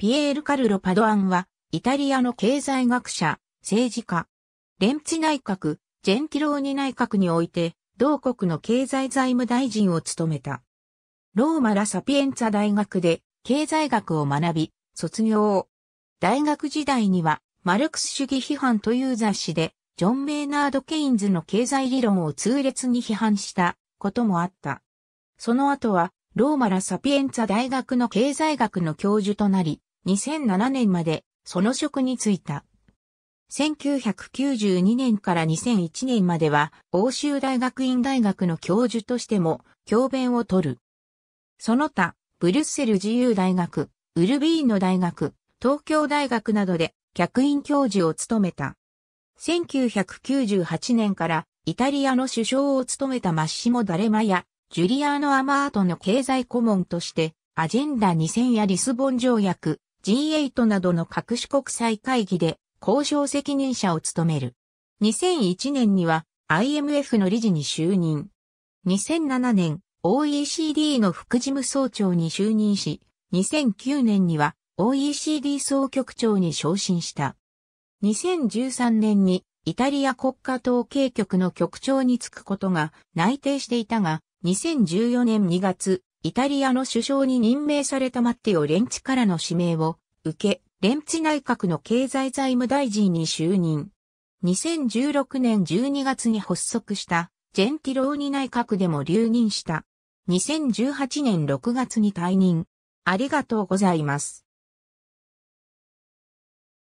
ピエール・カルロ・パドアンは、イタリアの経済学者、政治家。レンチ内閣、ジェンティローニ内閣において、同国の経済財務大臣を務めた。ローマ・ラ・サピエンツァ大学で、経済学を学び、卒業。大学時代には、マルクス主義批判という雑誌で、ジョン・メイナード・ケインズの経済理論を痛烈に批判したこともあった。その後は、ローマ・ラ・サピエンツァ大学の経済学の教授となり、2007年までその職に就いた。1992年から2001年までは欧州大学院大学の教授としても教鞭を取る。その他、ブリュッセル自由大学、ウルビーンの大学、東京大学などで客員教授を務めた。1998年からイタリアの首相を務めたマッシモ・ダレマやジュリアーノ・アマートの経済顧問としてアジェンダ2000やリスボン条約、G8 などの各種国際会議で交渉責任者を務める。2001年には IMF の理事に就任。2007年 OECD の副事務総長に就任し、2009年には OECD 総局長に昇進した。2013年にイタリア国家統計局の局長に就くことが内定していたが、2014年2月、イタリアの首相に任命されたマッテオ・レンチからの指名を受け、レンチ内閣の経済財務大臣に就任。2016年12月に発足したジェンティローニ内閣でも留任した。2018年6月に退任。ありがとうございます。